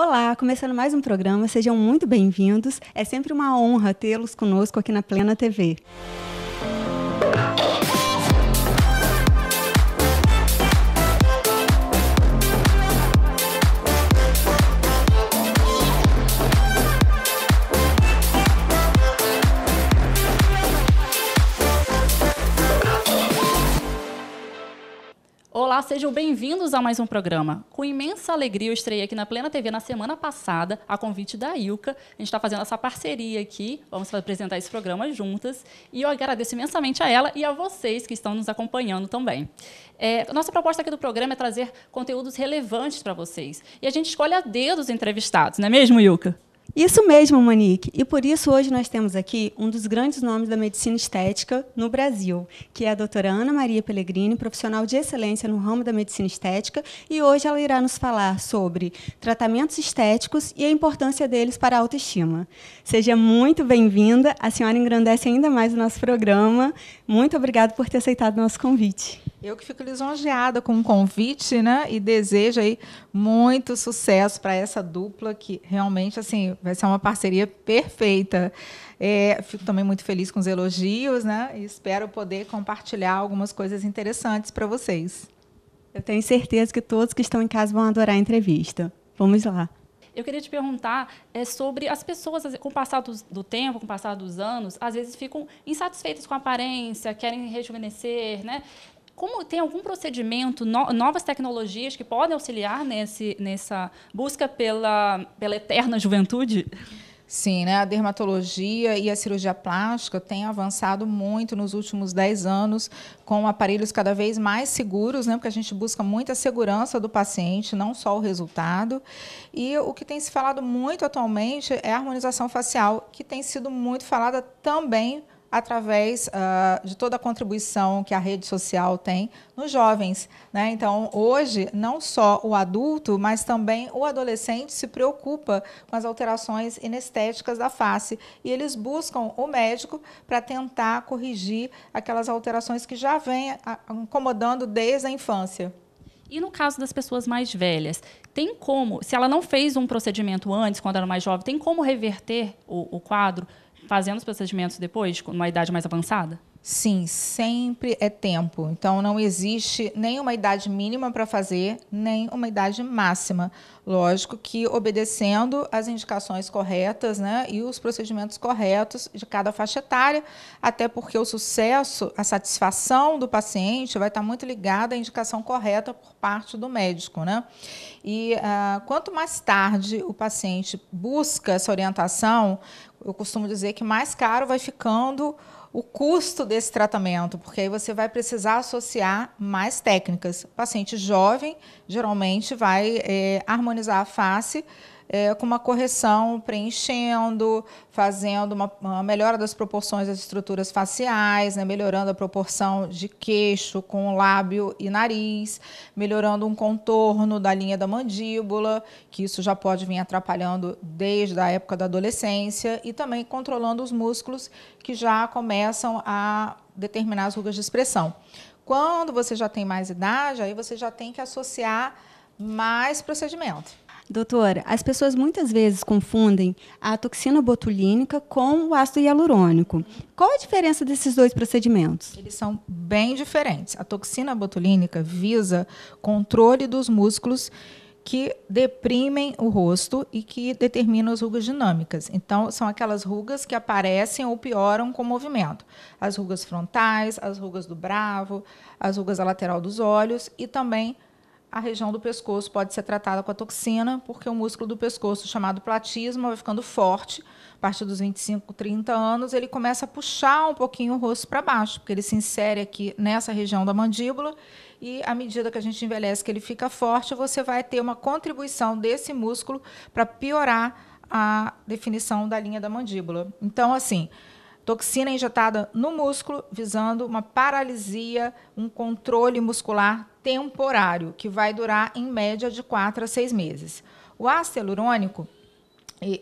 Olá, começando mais um programa, sejam muito bem-vindos. É sempre uma honra tê-los conosco aqui na Plena TV. Olá, sejam bem-vindos a mais um programa. Com imensa alegria, eu estreiei aqui na Plena TV na semana passada, a convite da Ilka. A gente está fazendo essa parceria aqui, vamos apresentar esse programa juntas. E eu agradeço imensamente a ela e a vocês que estão nos acompanhando também. É, nossa proposta aqui do programa é trazer conteúdos relevantes para vocês. E a gente escolhe a dedo os entrevistados, não é mesmo, Ilka? Isso mesmo, Monique. E por isso hoje nós temos aqui um dos grandes nomes da medicina estética no Brasil, que é a doutora Ana Maria Pellegrini, profissional de excelência no ramo da medicina estética, e hoje ela irá nos falar sobre tratamentos estéticos e a importância deles para a autoestima. Seja muito bem-vinda, a senhora engrandece ainda mais o nosso programa. Muito obrigada por ter aceitado o nosso convite. Eu que fico lisonjeada com o convite, né? E desejo aí muito sucesso para essa dupla que realmente assim vai ser uma parceria perfeita. É, fico também muito feliz com os elogios, né? E espero poder compartilhar algumas coisas interessantes para vocês. Eu tenho certeza que todos que estão em casa vão adorar a entrevista. Vamos lá. Eu queria te perguntar é, sobre as pessoas, com o passar do, do, tempo, com o passar dos anos, às vezes ficam insatisfeitas com a aparência, querem rejuvenescer, né? Como tem algum procedimento, no, novas tecnologias que podem auxiliar nesse, nessa busca pela, pela eterna juventude? Sim, né? a dermatologia e a cirurgia plástica têm avançado muito nos últimos 10 anos, com aparelhos cada vez mais seguros, né? porque a gente busca muita segurança do paciente, não só o resultado. E o que tem se falado muito atualmente é a harmonização facial, que tem sido muito falada também através uh, de toda a contribuição que a rede social tem nos jovens. Né? Então, hoje, não só o adulto, mas também o adolescente se preocupa com as alterações inestéticas da face e eles buscam o médico para tentar corrigir aquelas alterações que já vêm ah, incomodando desde a infância. E no caso das pessoas mais velhas, tem como, se ela não fez um procedimento antes, quando era mais jovem, tem como reverter o, o quadro? fazendo os procedimentos depois, numa idade mais avançada? Sim, sempre é tempo. Então não existe nem uma idade mínima para fazer, nem uma idade máxima. Lógico que obedecendo as indicações corretas, né, e os procedimentos corretos de cada faixa etária, até porque o sucesso, a satisfação do paciente vai estar muito ligada à indicação correta por parte do médico, né? E uh, quanto mais tarde o paciente busca essa orientação, eu costumo dizer que mais caro vai ficando o custo desse tratamento, porque aí você vai precisar associar mais técnicas. O paciente jovem geralmente vai é, harmonizar a face é, com uma correção, preenchendo, fazendo uma, uma, melhora das proporções das estruturas faciais, né, melhorando a proporção de queixo com lábio e nariz, melhorando um contorno da linha da mandíbula, que isso já pode vir atrapalhando desde a época da adolescência, e também controlando os músculos que já começam a determinar as rugas de expressão. Quando você já tem mais idade, aí você já tem que associar mais procedimento. Doutora, as pessoas muitas vezes confundem a toxina botulínica com o ácido hialurônico. Qual a diferença desses dois procedimentos? Eles são bem diferentes. A toxina botulínica visa controle dos músculos que deprimem o rosto e que determinam as rugas dinâmicas. Então, são aquelas rugas que aparecem ou pioram com o movimento. As rugas frontais, as rugas do bravo, as rugas lateral dos olhos e também a região do pescoço pode ser tratada com a toxina, porque o músculo do pescoço, chamado platismo, vai ficando forte. A partir dos 25, 30 anos, ele começa a puxar um pouquinho o rosto para baixo, porque ele se insere aqui nessa região da mandíbula. E à medida que a gente envelhece, que ele fica forte, você vai ter uma contribuição desse músculo para piorar a definição da linha da mandíbula. Então, assim, Toxina injetada no músculo, visando uma paralisia, um controle muscular temporário, que vai durar em média de 4 a 6 meses. O ácido hialurônico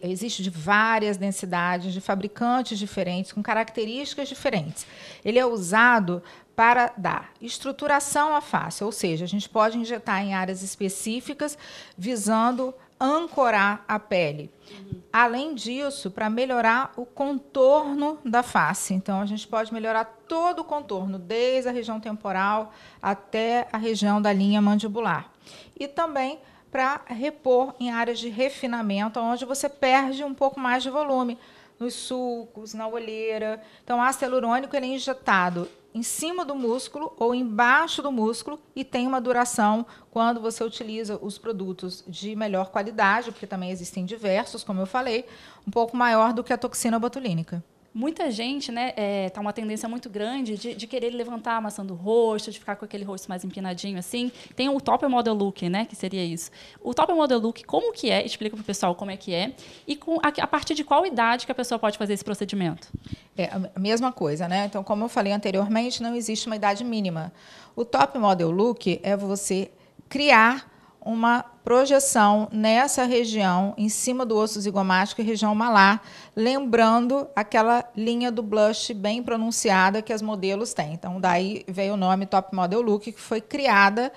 existe de várias densidades, de fabricantes diferentes, com características diferentes. Ele é usado para dar estruturação à face, ou seja, a gente pode injetar em áreas específicas visando ancorar a pele. Uhum. Além disso, para melhorar o contorno da face. Então, a gente pode melhorar todo o contorno, desde a região temporal até a região da linha mandibular. E também para repor em áreas de refinamento, onde você perde um pouco mais de volume, nos sulcos, na olheira. Então, o ácido hialurônico ele é injetado em cima do músculo ou embaixo do músculo e tem uma duração quando você utiliza os produtos de melhor qualidade, porque também existem diversos, como eu falei, um pouco maior do que a toxina botulínica muita gente, né, é, tá uma tendência muito grande de, de, querer levantar a maçã do rosto, de ficar com aquele rosto mais empinadinho assim. Tem o top model look, né, que seria isso. O top model look, como que é? Explica para o pessoal como é que é e com a, a, partir de qual idade que a pessoa pode fazer esse procedimento? É a mesma coisa, né? Então, como eu falei anteriormente, não existe uma idade mínima. O top model look é você criar uma projeção nessa região, em cima do osso zigomático e região malar, lembrando aquela linha do blush bem pronunciada que as modelos têm. Então, daí veio o nome Top Model Look, que foi criada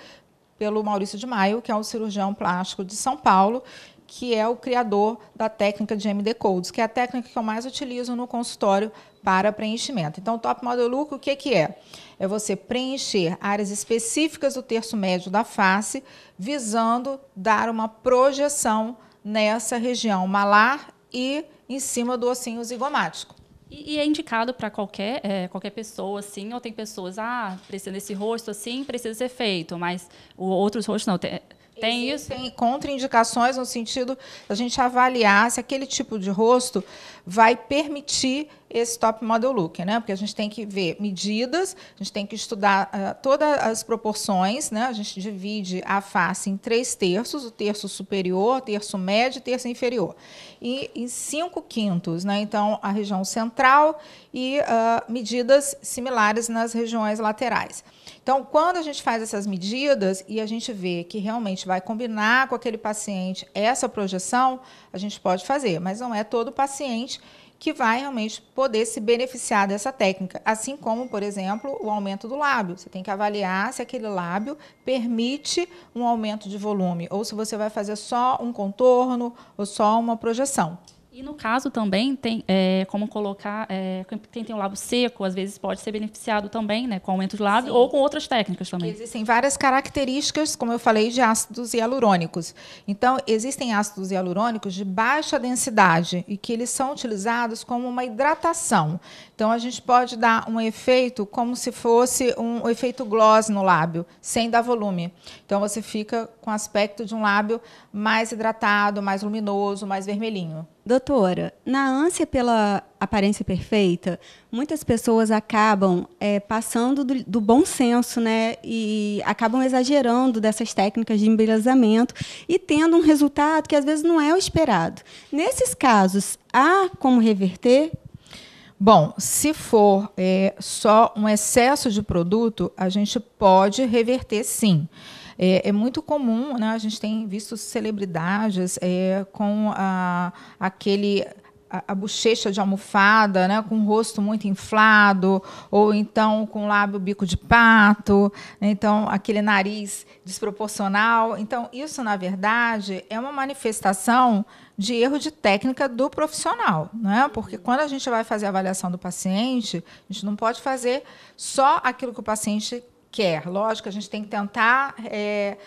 pelo Maurício de Maio, que é um cirurgião plástico de São Paulo, que é o criador da técnica de MD Codes, que é a técnica que eu mais utilizo no consultório para preenchimento. Então, o Top Model Look, o que, que é? É você preencher áreas específicas do terço médio da face, visando dar uma projeção nessa região malar e em cima do ossinho zigomático. E, é indicado para qualquer, é, qualquer pessoa, assim, ou tem pessoas, ah, precisa desse rosto assim, precisa ser feito, mas outros rostos não. Tem, tem Existem isso? Tem contraindicações no sentido da gente avaliar se aquele tipo de rosto vai permitir esse top model look, né? Porque a gente tem que ver medidas, a gente tem que estudar uh, todas as proporções, né? A gente divide a face em três terços, o terço superior, o terço médio, o terço inferior, e em cinco quintos, né? Então a região central e uh, medidas similares nas regiões laterais. Então, quando a gente faz essas medidas e a gente vê que realmente vai combinar com aquele paciente essa projeção, a gente pode fazer, mas não é todo paciente que vai realmente poder se beneficiar dessa técnica. Assim como, por exemplo, o aumento do lábio. Você tem que avaliar se aquele lábio permite um aumento de volume ou se você vai fazer só um contorno ou só uma projeção. E no caso também tem é, como colocar é, quem tem o lábio seco às vezes pode ser beneficiado também, né, com aumento de lábio Sim. ou com outras técnicas também. Existem várias características, como eu falei, de ácidos hialurônicos. Então existem ácidos hialurônicos de baixa densidade e que eles são utilizados como uma hidratação. Então, a gente pode dar um efeito como se fosse um efeito gloss no lábio, sem dar volume. Então, você fica com o aspecto de um lábio mais hidratado, mais luminoso, mais vermelhinho. Doutora, na ânsia pela aparência perfeita, muitas pessoas acabam é, passando do, do, bom senso, né? E acabam exagerando dessas técnicas de embelezamento e tendo um resultado que às vezes não é o esperado. Nesses casos, há como reverter Bom, se for é, só um excesso de produto, a gente pode reverter sim. É, é muito comum, né? a gente tem visto celebridades é, com a, aquele a, a bochecha de almofada, né, com o rosto muito inflado, ou então com o lábio bico de pato, né, então aquele nariz desproporcional. Então, isso, na verdade, é uma manifestação de erro de técnica do profissional, né? Porque uhum. quando a gente vai fazer a avaliação do paciente, a gente não pode fazer só aquilo que o paciente quer. Lógico, a gente tem que tentar. É,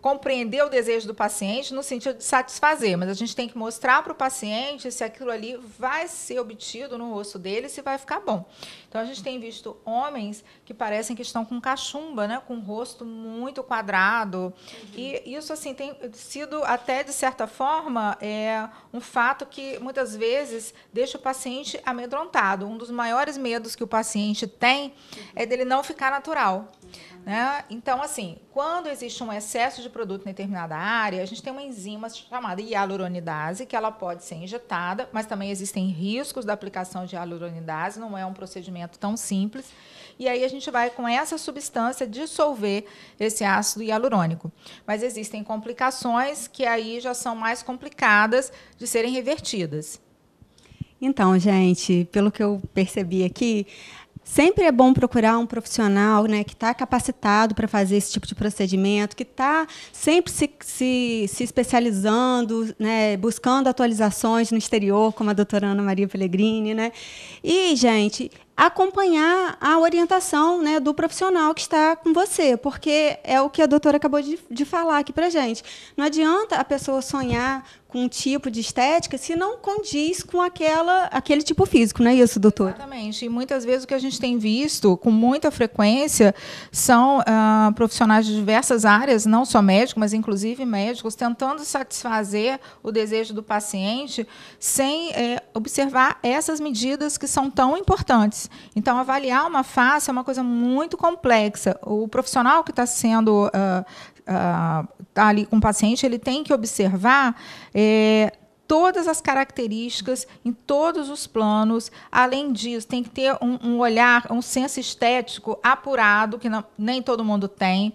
compreender o desejo do paciente no sentido de satisfazer, mas a gente tem que mostrar para o paciente se aquilo ali vai ser obtido no rosto dele, se vai ficar bom. Então a gente tem visto homens que parecem que estão com cachumba, né, com o rosto muito quadrado, uhum. e isso assim tem sido até de certa forma é um fato que muitas vezes deixa o paciente amedrontado. Um dos maiores medos que o paciente tem uhum. é dele não ficar natural. Uhum. Né? Então, assim, quando existe um excesso de produto em determinada área, a gente tem uma enzima chamada hialuronidase, que ela pode ser injetada, mas também existem riscos da aplicação de hialuronidase, não é um procedimento tão simples. E aí a gente vai, com essa substância, dissolver esse ácido hialurônico. Mas existem complicações que aí já são mais complicadas de serem revertidas. Então, gente, pelo que eu percebi aqui, Sempre é bom procurar um profissional né, que está capacitado para fazer esse tipo de procedimento, que está sempre se, se, se especializando, né, buscando atualizações no exterior, como a doutora Ana Maria Pellegrini. Né? E, gente, acompanhar a orientação né, do profissional que está com você, porque é o que a doutora acabou de, de falar aqui para gente. Não adianta a pessoa sonhar com um tipo de estética se não condiz com aquela, aquele tipo físico, não é isso, doutor? Exatamente. E muitas vezes o que a gente tem visto com muita frequência são ah, profissionais de diversas áreas, não só médicos, mas inclusive médicos, tentando satisfazer o desejo do paciente sem eh, observar essas medidas que são tão importantes. Então, avaliar uma face é uma coisa muito complexa. O profissional que está sendo. Uh, uh, tá ali com o paciente, ele tem que observar é, todas as características em todos os planos. Além disso, tem que ter um, um olhar, um senso estético apurado, que não, nem todo mundo tem,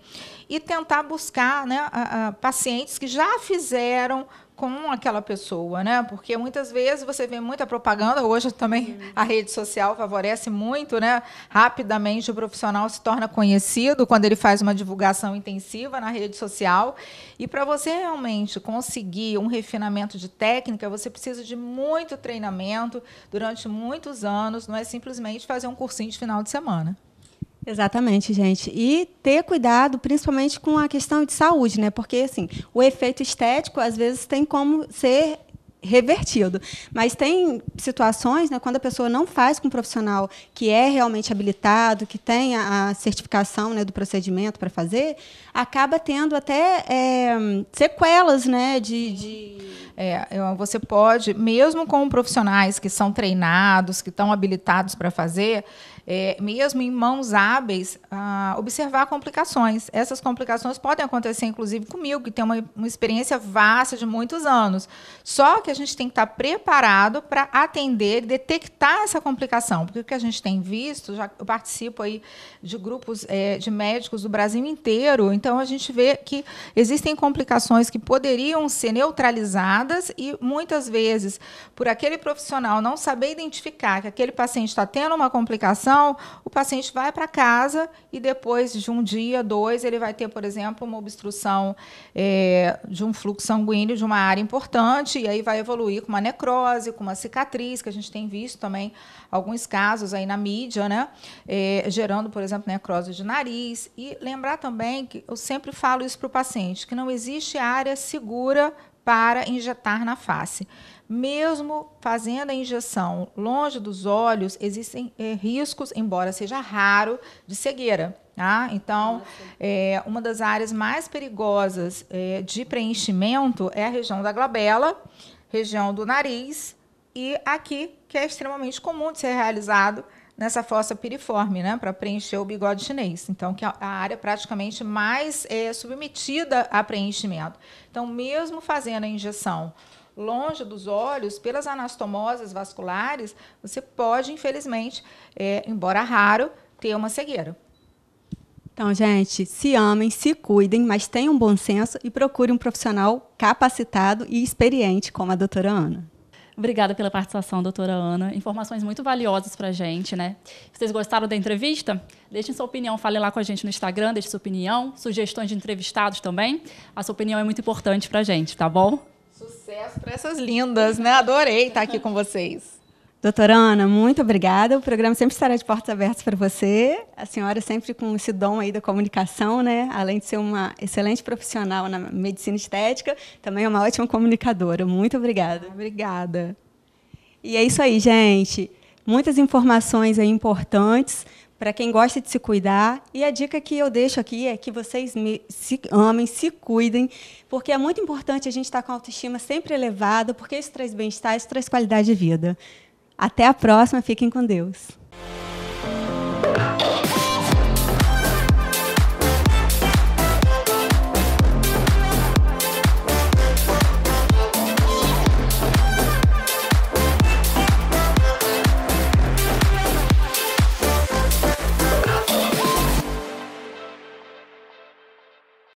e tentar buscar né, a, a, pacientes que já fizeram com aquela pessoa, né? Porque muitas vezes você vê muita propaganda, hoje também a rede social favorece muito, né? Rapidamente o profissional se torna conhecido quando ele faz uma divulgação intensiva na rede social. E para você realmente conseguir um refinamento de técnica, você precisa de muito treinamento durante muitos anos, não é simplesmente fazer um cursinho de final de semana. Exatamente, gente. E ter cuidado, principalmente com a questão de saúde, né? Porque assim, o efeito estético às vezes tem como ser revertido. Mas tem situações, né, quando a pessoa não faz com um profissional que é realmente habilitado, que tem a, certificação né, do procedimento para fazer, acaba tendo até é, sequelas, né, de, de... É, você pode, mesmo com profissionais que são treinados, que estão habilitados para fazer, é, mesmo em mãos hábeis, observar complicações. Essas complicações podem acontecer, inclusive, comigo, que tem uma, uma experiência vasta de muitos anos. Só que a gente tem que estar preparado para atender, e detectar essa complicação, porque o que a gente tem visto, já eu participo aí de grupos é, de médicos do Brasil inteiro, então a gente vê que existem complicações que poderiam ser neutralizadas e muitas vezes por aquele profissional não saber identificar que aquele paciente está tendo uma complicação então, o paciente vai para casa e depois de um dia, dois, ele vai ter, por exemplo, uma obstrução é, de um fluxo sanguíneo de uma área importante, e aí vai evoluir com uma necrose, com uma cicatriz, que a gente tem visto também alguns casos aí na mídia, né? É, gerando, por exemplo, necrose de nariz. E lembrar também que eu sempre falo isso para o paciente, que não existe área segura para injetar na face. Mesmo fazendo a injeção longe dos olhos, existem é, riscos, embora seja raro, de cegueira. Tá? Então, é, uma das áreas mais perigosas é, de preenchimento é a região da glabela, região do nariz e aqui, que é extremamente comum de ser realizado nessa fossa piriforme, né, para preencher o bigode chinês. Então, que é a área praticamente mais é, submetida a preenchimento. Então, mesmo fazendo a injeção longe dos olhos, pelas anastomoses vasculares, você pode, infelizmente, é, embora raro, ter uma cegueira. Então, gente, se amem, se cuidem, mas tenham bom senso e procurem um profissional capacitado e experiente como a doutora Ana. Obrigada pela participação, doutora Ana. Informações muito valiosas para a gente, né? Vocês gostaram da entrevista? Deixem sua opinião, fale lá com a gente no Instagram, deixe sua opinião, sugestões de entrevistados também. A sua opinião é muito importante para a gente, tá bom? Sucesso para essas lindas, né? Adorei estar aqui com vocês. Doutora Ana, muito obrigada. O programa sempre estará de portas abertas para você. A senhora sempre com esse dom aí da comunicação, né? Além de ser uma excelente profissional na medicina estética, também é uma ótima comunicadora. Muito obrigada. Obrigada. E é isso aí, gente. Muitas informações aí importantes para quem gosta de se cuidar. E a dica que eu deixo aqui é que vocês me, se amem, se cuidem, porque é muito importante a gente estar tá com a autoestima sempre elevada, porque isso traz bem-estar, isso traz qualidade de vida. Até a próxima, fiquem com Deus.